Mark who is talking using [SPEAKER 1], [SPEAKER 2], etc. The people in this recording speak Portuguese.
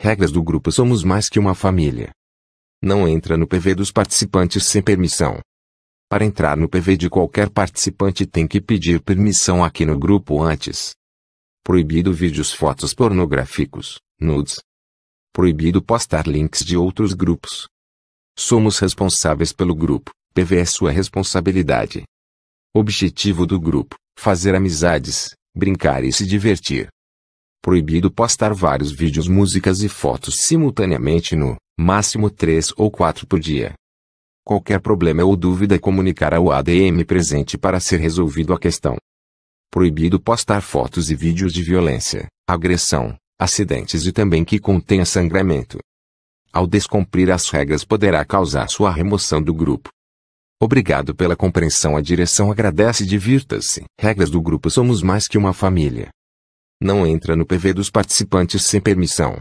[SPEAKER 1] Regras do grupo Somos Mais que uma Família. Não entra no PV dos participantes sem permissão. Para entrar no PV de qualquer participante tem que pedir permissão aqui no grupo antes. Proibido vídeos fotos pornográficos, nudes. Proibido postar links de outros grupos. Somos responsáveis pelo grupo, PV é sua responsabilidade. Objetivo do grupo: fazer amizades, brincar e se divertir. Proibido postar vários vídeos, músicas e fotos simultaneamente no máximo 3 ou 4 por dia. Qualquer problema ou dúvida é comunicar ao ADM presente para ser resolvido a questão. Proibido postar fotos e vídeos de violência, agressão, acidentes e também que contenha sangramento. Ao descumprir as regras poderá causar sua remoção do grupo. Obrigado pela compreensão. A direção agradece e divirta-se. Regras do grupo Somos mais que uma família não entra no PV dos participantes sem permissão.